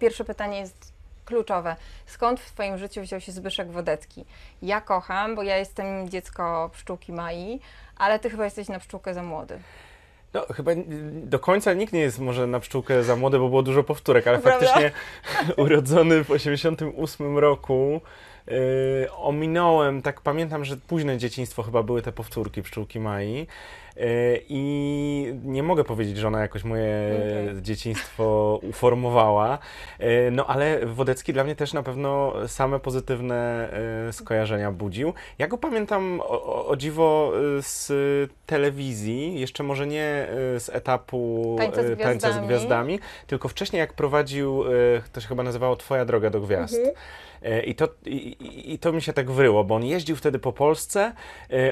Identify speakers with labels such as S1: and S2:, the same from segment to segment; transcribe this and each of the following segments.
S1: Pierwsze pytanie jest kluczowe. Skąd w Twoim życiu wziął się Zbyszek Wodecki? Ja kocham, bo ja jestem dziecko pszczółki Mai, ale Ty chyba jesteś na pszczółkę za młody.
S2: No, chyba do końca nikt nie jest może na pszczółkę za młody, bo było dużo powtórek, ale Prawda? faktycznie urodzony w 88 roku yy, ominąłem, tak pamiętam, że późne dzieciństwo chyba były te powtórki pszczółki Mai. E, I nie mogę powiedzieć, że ona jakoś moje okay. dzieciństwo uformowała, e, no ale Wodecki dla mnie też na pewno same pozytywne e, skojarzenia budził. Ja go pamiętam o, o dziwo z telewizji, jeszcze może nie z etapu Tańca z Gwiazdami, z gwiazdami tylko wcześniej jak prowadził, to się chyba nazywało Twoja droga do gwiazd. Mhm. I to, i, i, to mi się tak wryło, bo on jeździł wtedy po Polsce,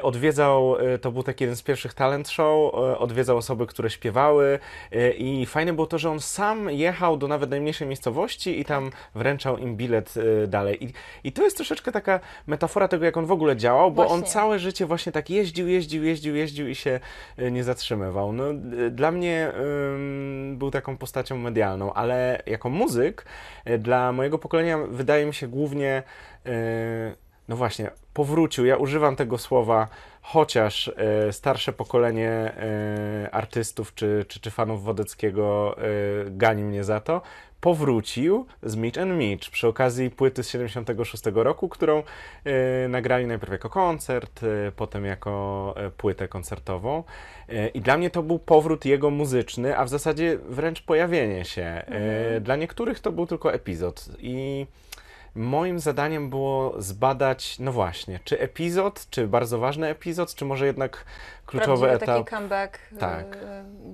S2: odwiedzał, to był taki jeden z pierwszych talentów, talent show, odwiedzał osoby, które śpiewały e, i fajne było to, że on sam jechał do nawet najmniejszej miejscowości i tam wręczał im bilet e, dalej. I, i to jest troszeczkę taka metafora tego, jak on w ogóle działał, bo właśnie. on całe życie właśnie tak jeździł, jeździł, jeździł, jeździł i się e, nie zatrzymywał. No, dla mnie ym, był taką postacią medialną, ale jako muzyk dla mojego pokolenia wydaje mi się głównie yy, no właśnie, powrócił. Ja używam tego słowa, chociaż e, starsze pokolenie e, artystów czy, czy, czy fanów Wodeckiego y, gani mnie za to. Powrócił z Mitch and Mitch przy okazji płyty z 76 roku, którą nagrali najpierw jako koncert, potem jako płytę koncertową. I dla mnie to był powrót jego muzyczny, a w zasadzie wręcz pojawienie się. Mm. Dla niektórych to był tylko epizod. I Moim zadaniem było zbadać, no właśnie, czy epizod, czy bardzo ważny epizod, czy może jednak kluczowy Prawdziwy etap. taki comeback, e, tak.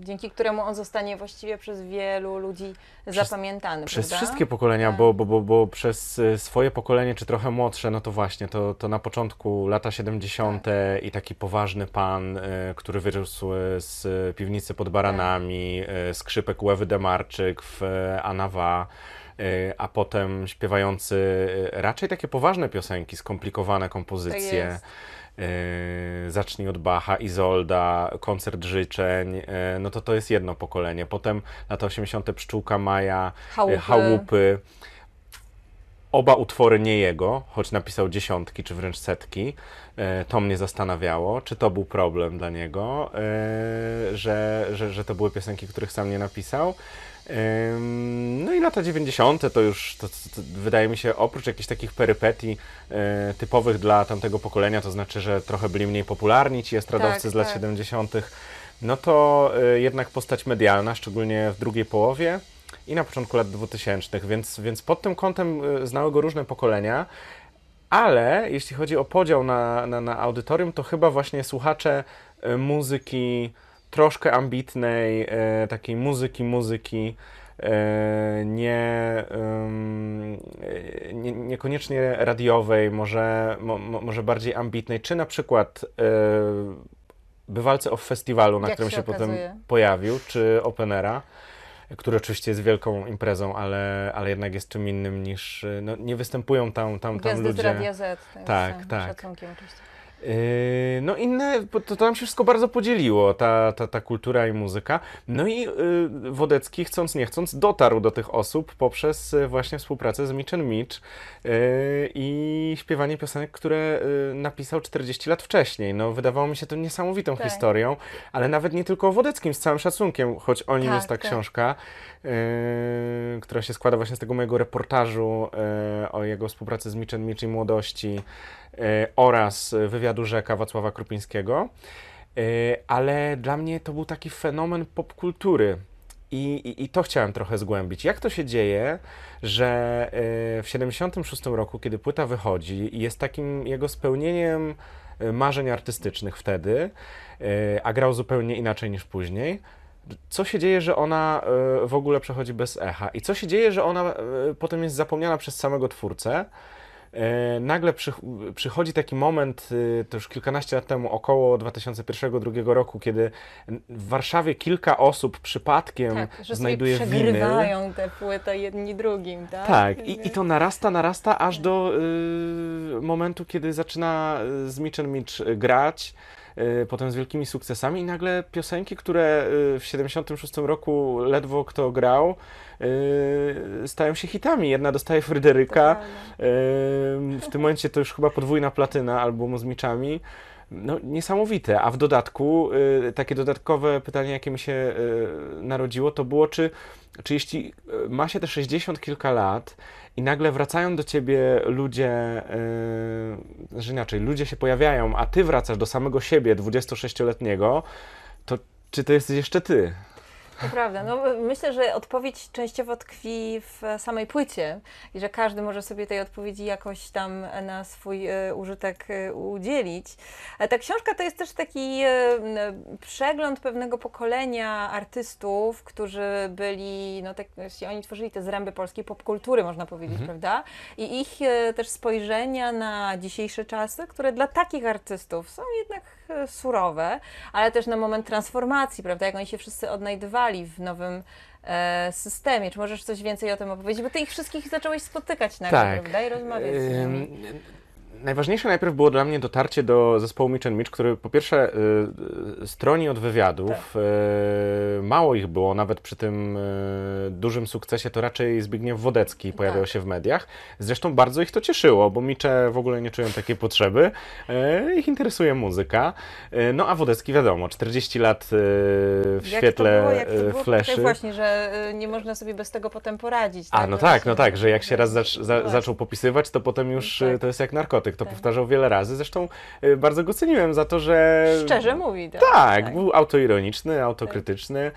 S1: dzięki któremu on zostanie właściwie przez wielu ludzi przez, zapamiętany. Przez prawda? wszystkie
S2: pokolenia, tak. bo, bo, bo, bo przez e, swoje pokolenie, czy trochę młodsze, no to właśnie, to, to na początku lata 70. Tak. i taki poważny pan, e, który wyrósł z piwnicy pod baranami, tak. skrzypek Łewy Demarczyk w Anawa. E, a potem śpiewający e, raczej takie poważne piosenki, skomplikowane kompozycje. Yy, zacznij od Bacha, Izolda, koncert życzeń, yy, no to to jest jedno pokolenie. Potem lata 80. Pszczółka Maja, Chałupy. Yy, chałupy oba utwory nie jego, choć napisał dziesiątki czy wręcz setki. E, to mnie zastanawiało, czy to był problem dla niego, e, że, że, że to były piosenki, których sam nie napisał. No i lata 90. to już to, to, to, wydaje mi się, oprócz jakichś takich perypetii e, typowych dla tamtego pokolenia, to znaczy, że trochę byli mniej popularni ci estradowcy tak, z lat tak. 70., no to jednak postać medialna, szczególnie w drugiej połowie i na początku lat 2000, więc, więc pod tym kątem y, znały go różne pokolenia. Ale jeśli chodzi o podział na, na, na audytorium, to chyba właśnie słuchacze y, muzyki troszkę ambitnej, y, takiej muzyki, muzyki, nie, nie, niekoniecznie radiowej, może, mo, może bardziej ambitnej, czy na przykład bywalce o festiwalu, na Jak którym się, się potem pojawił, czy openera który oczywiście jest wielką imprezą, ale, ale jednak jest czym innym niż, no, nie występują tam, tam, tam Gwiazdy ludzie. Z Radia Z, tak, tak. Z tak. szacunkiem oczywiście. Yy, no inne, to, tam się wszystko bardzo podzieliło, ta, ta, ta kultura i muzyka. No i yy, Wodecki, chcąc nie chcąc, dotarł do tych osób poprzez yy, właśnie współpracę z Mitch Mitch i śpiewanie piosenek, które napisał 40 lat wcześniej. No wydawało mi się to niesamowitą tak. historią, ale nawet nie tylko o Wodeckim, z całym szacunkiem, choć o nim tak, jest ta tak. książka, która się składa właśnie z tego mojego reportażu o jego współpracy z Mitch Mitch i młodości E, oraz wywiadu rzeka Wacława Krupińskiego. E, ale dla mnie to był taki fenomen popkultury. I, i, I, to chciałem trochę zgłębić. Jak to się dzieje, że e, w 76 roku, kiedy płyta wychodzi i jest takim jego spełnieniem marzeń artystycznych wtedy, a grał zupełnie inaczej niż później, co się dzieje, że ona w ogóle przechodzi bez echa? I co się dzieje, że ona potem jest zapomniana przez samego twórcę? E, nagle przy, przychodzi taki moment, y, to już kilkanaście lat temu, około 2001-2002 roku, kiedy w Warszawie kilka osób przypadkiem tak, że znajduje sobie przegrywają
S1: te płyty jedni drugim, tak? Tak,
S2: i, i to narasta, narasta, aż do y, momentu, kiedy zaczyna y, z Mitch Mitch y, grać, potem z wielkimi sukcesami i nagle piosenki, które w 76 roku ledwo kto grał, yy, stają się hitami. Jedna dostaje Fryderyka, yy, w tym momencie to już chyba podwójna platyna albo z miczami. No, niesamowite. A w dodatku, y, takie dodatkowe pytanie, jakie mi się y, narodziło, to było, czy, czy jeśli y, ma się te 60 kilka lat i nagle wracają do ciebie ludzie, y, że znaczy inaczej, ludzie się pojawiają, a ty wracasz do samego siebie, 26-letniego, to czy to jesteś jeszcze ty?
S1: To prawda. No, myślę, że odpowiedź częściowo tkwi w samej płycie i że każdy może sobie tej odpowiedzi jakoś tam na swój e, użytek e, udzielić. E, ta książka to jest też taki przegląd pewnego pokolenia artystów, którzy byli, no tak, oni tworzyli te zręby polskiej popkultury, można powiedzieć, mhm. prawda? I ich też spojrzenia na dzisiejsze czasy, które dla takich artystów są jednak surowe, ale też na moment transformacji, prawda? Jak oni się wszyscy odnajdywali w nowym e, systemie. Czy możesz coś więcej o tym opowiedzieć? Bo ty ich wszystkich zacząłeś spotykać nagle, tak. prawda? I rozmawiać z nimi
S2: najważniejsze najpierw było dla mnie dotarcie do zespołu Mitch Mitch, który po pierwsze y, y, stroni od wywiadów. Tak. Y, mało ich było, nawet przy tym y, dużym sukcesie to raczej Zbigniew Wodecki pojawiał tak. się w mediach. Zresztą bardzo ich to cieszyło, bo Micze w ogóle nie czują takiej potrzeby. Y, ich interesuje muzyka. Y, no a Wodecki wiadomo, 40 lat w jak świetle to było, jak to było fleszy. właśnie,
S1: że nie można sobie bez tego potem poradzić.
S2: Tak? A no tak, no tak, że jak się no raz zaczął popisywać, to potem już tak. to jest jak narkotyk Bartek to tak. powtarzał wiele razy. Zresztą y, bardzo go ceniłem za to, że. Szczerze mówi, tak. Tak, tak. był autoironiczny, autokrytyczny.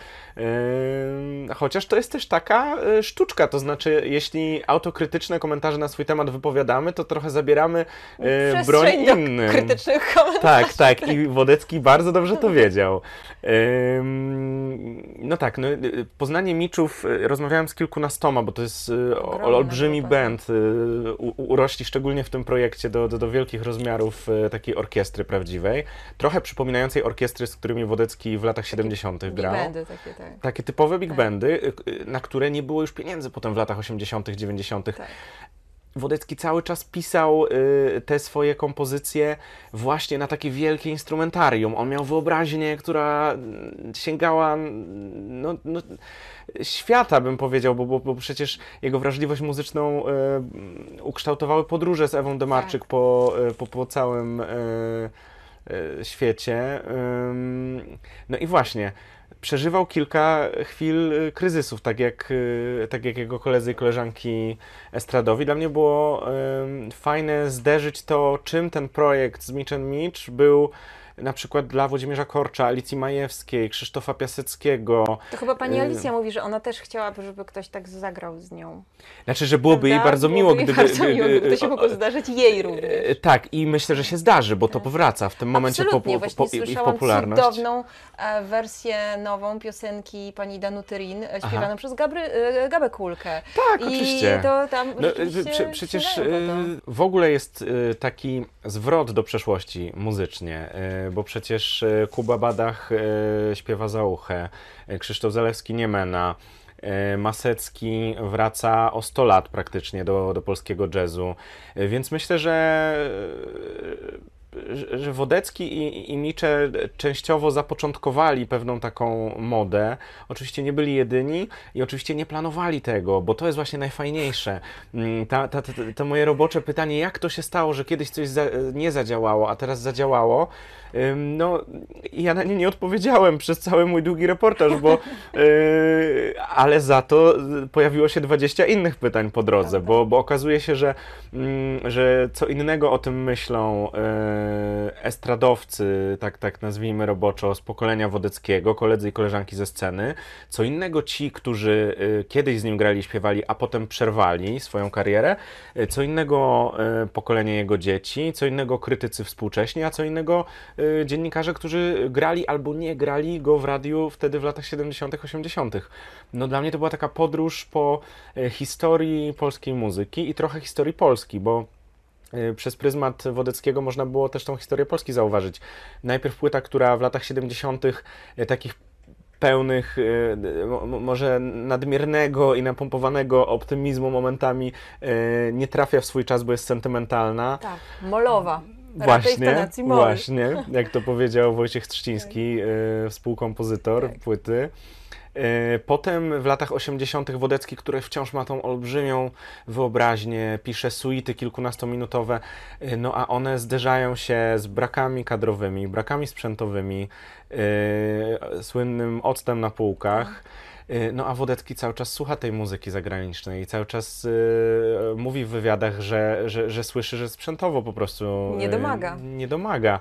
S2: Chociaż to jest też taka y, sztuczka, to znaczy, jeśli autokrytyczne komentarze na swój temat wypowiadamy, to trochę zabieramy y, Przestrzeń broń innym. krytycznych komentarzy. Tak, tak. I Wodecki bardzo dobrze to wiedział. No tak, no, Poznanie Miczów rozmawiałem z kilkunastoma, bo to jest olbrzymi grupa. Tak. band. U, urośli szczególnie w tym projekcie do do, do, wielkich rozmiarów e, takiej orkiestry prawdziwej, trochę przypominającej orkiestry, z którymi Wodecki w latach 70. grał. Big bandy takie, tak. Takie typowe big tak. bandy, e, na które nie było już pieniędzy potem w latach 80., 90. Tak. Wodecki cały czas pisał y, te swoje kompozycje właśnie na takie wielkie instrumentarium. On miał wyobraźnię, która mm, sięgała mm, no, no, świata, bym powiedział, bo, bo, bo, przecież jego wrażliwość muzyczną y, ukształtowały podróże z Ewą Demarczyk tak. po, y, po, po, całym y, E, świecie. No i właśnie, przeżywał kilka chwil y, kryzysów, tak jak, y, tak jak jego koledzy i koleżanki estradowi. Dla mnie było fajne zderzyć to, czym ten projekt z Mitch Mitch był na przykład dla Włodzimierza Korcza, Alicji Majewskiej, Krzysztofa Piaseckiego. To chyba pani y, Alicja
S1: mówi, że ona też chciałaby, żeby ktoś tak zagrał z nią.
S2: Znaczy, że byłoby Prawda? jej bardzo byłoby miło, gdyby... Bardzo miło, y, y, gdyby to się mogło
S1: zdarzyć jej również.
S2: Tak, i myślę, że się zdarzy, bo to tak. powraca w tym momencie Absolutnie. po, po, po, Właśnie ich popularność.
S1: cudowną e, wersję nową piosenki pani Danuty Rin, e, śpiewaną Aha. przez Gabry, e, Gabę Kulkę. Tak, I oczywiście. to tam no, prze, Przecież
S2: w ogóle jest taki zwrot do przeszłości muzycznie bo przecież e, Kuba Badach e, śpiewa za uchę, e, Krzysztof Zalewski nie mena, Masecki wraca o 100 lat praktycznie do, do polskiego jazzu, więc myślę, że że Wodecki i, i częściowo zapoczątkowali pewną taką modę. Oczywiście nie byli jedyni i oczywiście nie planowali tego, bo to jest właśnie najfajniejsze. Mm, ta, ta, ta, to moje robocze pytanie, jak to się stało, że kiedyś coś za, nie zadziałało, a teraz zadziałało, no ja na nie nie odpowiedziałem przez cały mój długi reportaż, bo y, ale za to pojawiło się 20 innych pytań po drodze, tak, tak. bo, bo okazuje się, że, mm, że co innego o tym myślą y, E, estradowcy, tak, tak nazwijmy roboczo, z pokolenia Wodeckiego, koledzy i koleżanki ze sceny. Co innego ci, którzy e, kiedyś z nim grali, śpiewali, a potem przerwali swoją karierę. E, co innego pokolenie jego dzieci, co innego krytycy współcześni, a co innego dziennikarze, którzy grali albo nie grali go w radiu wtedy w latach 70., 80. No dla mnie to była taka podróż po historii polskiej muzyki i trochę historii Polski, bo Y, przez pryzmat Wodeckiego można było też tą historię Polski zauważyć. Najpierw płyta, która w latach 70. Y, takich pełnych, y, może nadmiernego i napompowanego optymizmu momentami nie trafia w swój czas, bo jest sentymentalna.
S1: Tak, molowa. Właśnie, właśnie,
S2: jak to powiedział Wojciech Trzciński, współkompozytor tak. płyty. E, potem w latach 80. Wodecki, który wciąż ma tą olbrzymią wyobraźnię, pisze suity kilkunastominutowe, e, no a one zderzają się z brakami kadrowymi, brakami sprzętowymi, e, słynnym octem na półkach. No a Wodecki cały czas słucha tej muzyki zagranicznej i cały czas mówi w wywiadach, że, że, że, słyszy, że sprzętowo po prostu. nie domaga. nie domaga.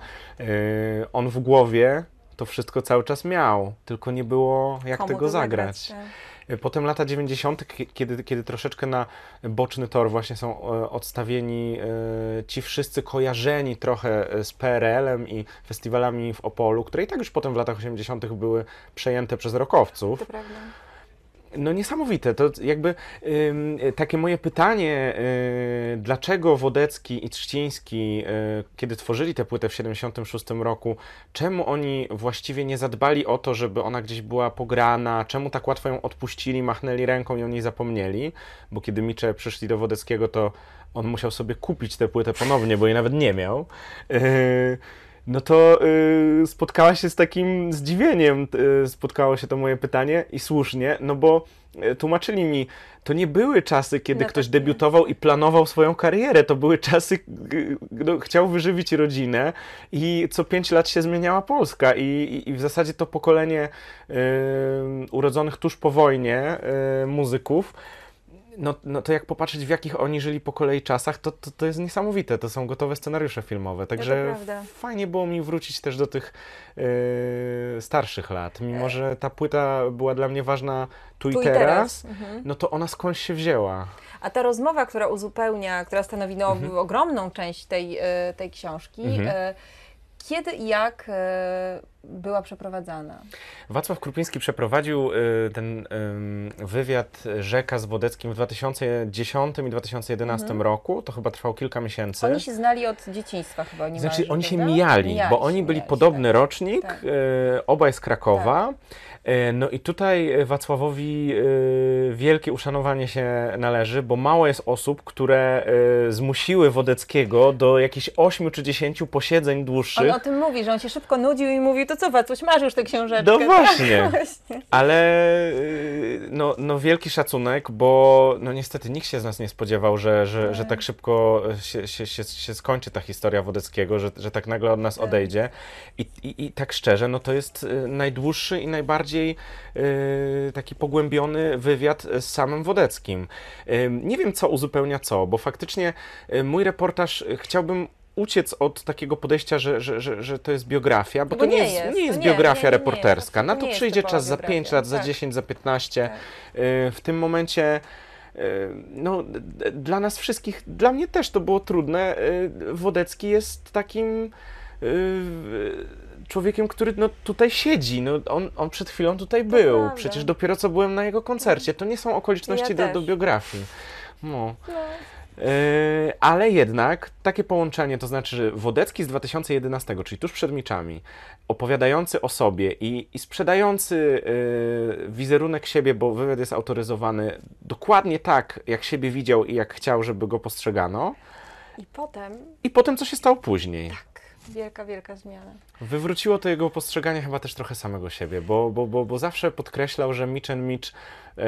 S2: on w głowie to wszystko cały czas miał, tylko nie było jak Komu tego zagrać. zagrać tak. Potem lata 90., kiedy, kiedy troszeczkę na boczny tor właśnie są e, odstawieni e, ci wszyscy kojarzeni trochę e, z PRL-em i festiwalami w Opolu, które i tak już potem w latach 80. były przejęte przez rokowców. To prawda no niesamowite. To jakby takie moje pytanie, y, dlaczego Wodecki i Trzciński, y, kiedy tworzyli tę płytę w 1976 roku, czemu oni właściwie nie zadbali o to, żeby ona gdzieś była pograna, czemu tak łatwo ją odpuścili, machnęli ręką i o niej zapomnieli, bo kiedy Micze przyszli do Wodeckiego, to on musiał sobie kupić tę płytę ponownie, bo jej nawet nie miał. Yy, no to yy, spotkała się z takim zdziwieniem, yy, spotkało się to moje pytanie i słusznie, no bo y, tłumaczyli mi, to nie były czasy, kiedy no ktoś tak debiutował i planował swoją karierę. To były czasy, no, chciał wyżywić rodzinę i co pięć lat się zmieniała Polska. I, i, i w zasadzie to pokolenie urodzonych tuż po wojnie y, muzyków no, no to jak popatrzeć, w jakich oni żyli po kolei czasach, to, to, to jest niesamowite. To są gotowe scenariusze filmowe. Także no fajnie było mi wrócić też do tych yy, starszych lat. Mimo, że ta płyta była dla mnie ważna tu, tu i, teraz, teraz. Mhm. no to ona skądś się wzięła.
S1: A ta rozmowa, która uzupełnia, która stanowi no, mhm. ogromną część tej, yy, tej książki, mhm. Yy, kiedy i jak yy, była przeprowadzana.
S2: Wacław Krupiński przeprowadził y, ten wywiad Rzeka z Wodeckim w 2010 i 2011 mhm. roku. To chyba trwało kilka miesięcy. Oni się
S1: znali od dzieciństwa chyba. Nie znaczy,
S2: oni się mijali, mijali, bo oni byli mijali, podobny tak. rocznik, tak. Y, obaj z Krakowa. Tak. Y, no i tutaj Wacławowi wielkie uszanowanie się należy, bo mało jest osób, które zmusiły Wodeckiego do jakichś 8 czy 10 posiedzeń dłuższych. On o
S1: tym mówi, że on się szybko nudził i mówi, to to co coś masz już tę książeczkę. No tak? właśnie. właśnie.
S2: Ale y, no, no wielki szacunek, bo no niestety nikt się z nas nie spodziewał, że, że, tak. że tak szybko się, się, się, się, skończy ta historia Wodeckiego, że, że tak nagle od nas tak. odejdzie. I, i, I tak szczerze, no to jest y, najdłuższy i najbardziej y, taki pogłębiony wywiad z samym Wodeckim. nie wiem, co uzupełnia co, bo faktycznie mój reportaż chciałbym uciec od takiego podejścia, że, że, że, że to jest biografia, bo, no bo to nie, jest, jest, nie jest no nie, biografia no nie, reporterska. Na to przyjdzie to czas za 5 lat, tak. za 10, za 15. Tak. Y, w tym momencie y, no, dla nas wszystkich, dla mnie też to było trudne. Y, Wodecki jest takim człowiekiem, który no, tutaj siedzi. No, on, on przed chwilą tutaj był. Prawda. Przecież dopiero co byłem na jego koncercie. To nie są okoliczności ja do, do biografii. No. no. Yy, ale jednak takie połączenie, to znaczy Wodecki z 2011, czyli tuż przed Miczami, opowiadający o sobie i, i sprzedający yy, wizerunek siebie, bo wywiad jest autoryzowany dokładnie tak, jak siebie widział i jak chciał, żeby go postrzegano. I potem. I potem, co się stało później. Tak
S1: wielka, wielka zmiana.
S2: Wywróciło to jego postrzeganie chyba też trochę samego siebie, bo, bo, bo, bo zawsze podkreślał, że Mitch and Mitch e,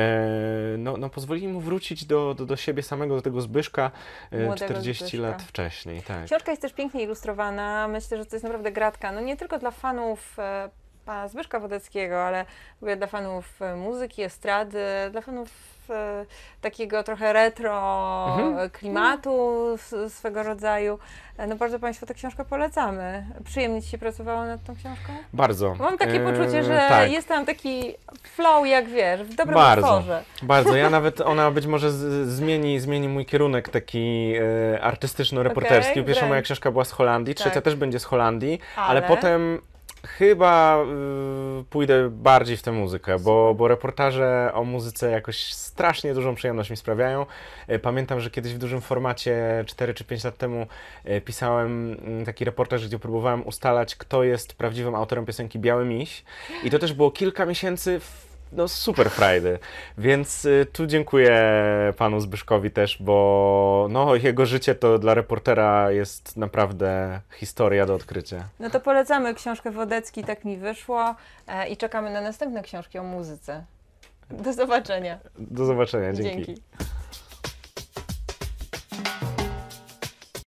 S2: no, no pozwolili mu wrócić do, do, do siebie samego, do tego Zbyszka e, 40 Zbyszka. lat wcześniej. Tak. Książka
S1: jest też pięknie ilustrowana, myślę, że to jest naprawdę gratka, no nie tylko dla fanów e, pana Zbyszka Wodeckiego, ale mówię dla fanów e, muzyki, estrady, dla fanów e, takiego trochę retro mhm. klimatu swego rodzaju. E, no bardzo Państwu tę książkę polecamy. Przyjemnie Ci się pracowało nad tą książką?
S2: Bardzo. Mam takie poczucie, że tak.
S1: jest tam taki flow, jak wiesz, w dobrym Bardzo. utworze. Bardzo. Ja
S2: nawet ona być może zmieni, zmieni mój kierunek taki e, artystyczno-reporterski. Pierwsza wręcz. moja książka była z Holandii, trzecia Tak. też będzie z Holandii, ale, Ale? potem Chyba y, pójdę bardziej w tę muzykę, bo, bo reportaże o muzyce jakoś strasznie dużą przyjemność mi sprawiają. Y, pamiętam, że kiedyś w dużym formacie 4 czy 5 lat temu y, pisałem mm, taki reportaż, gdzie próbowałem ustalać, kto jest prawdziwym autorem piosenki Biały Miś. I to też było kilka miesięcy w no super frajdy. Więc y, tu dziękuję panu Zbyszkowi też, bo no, jego życie to dla reportera jest naprawdę historia do odkrycia.
S1: No to polecamy książkę Wodecki, tak mi wyszło e, i czekamy na następne książki o muzyce. Do zobaczenia.
S2: Do zobaczenia, dzięki.
S1: dzięki.